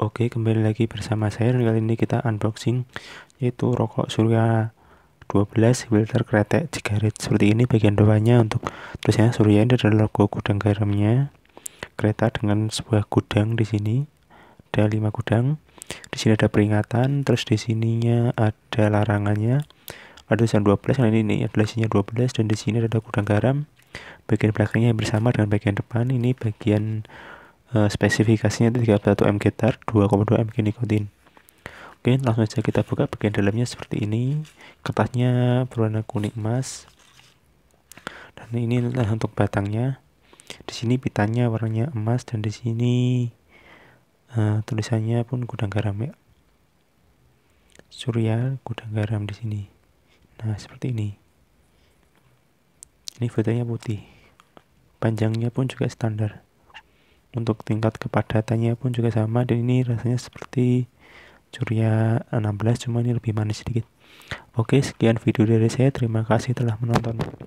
Oke, kembali lagi bersama saya dan kali ini kita unboxing yaitu rokok Surya 12 filter kretek cigaret. Seperti ini bagian doanya untuk tulisannya Surya ini adalah logo gudang garamnya. Kereta dengan sebuah gudang di sini. Ada lima gudang. Di sini ada peringatan, terus di sininya ada larangannya. Ada tulisan 12, dan ini, ini adalah isinya 12 dan di sini ada gudang garam. Bagian belakangnya bersama dengan bagian depan. Ini bagian uh, spesifikasinya 31 mg 2,2 mg nikotin Oke, langsung saja kita buka bagian dalamnya seperti ini. Kertasnya berwarna kuning emas. Dan ini adalah untuk batangnya. Di sini pitanya warnanya emas dan di sini uh, tulisannya pun gudang garam ya. Surya gudang garam di sini. Nah, seperti ini. Ini fotonya putih. Panjangnya pun juga standar untuk tingkat kepadatannya pun juga sama dan ini rasanya seperti curia 16 cuma ini lebih manis sedikit oke sekian video dari saya terima kasih telah menonton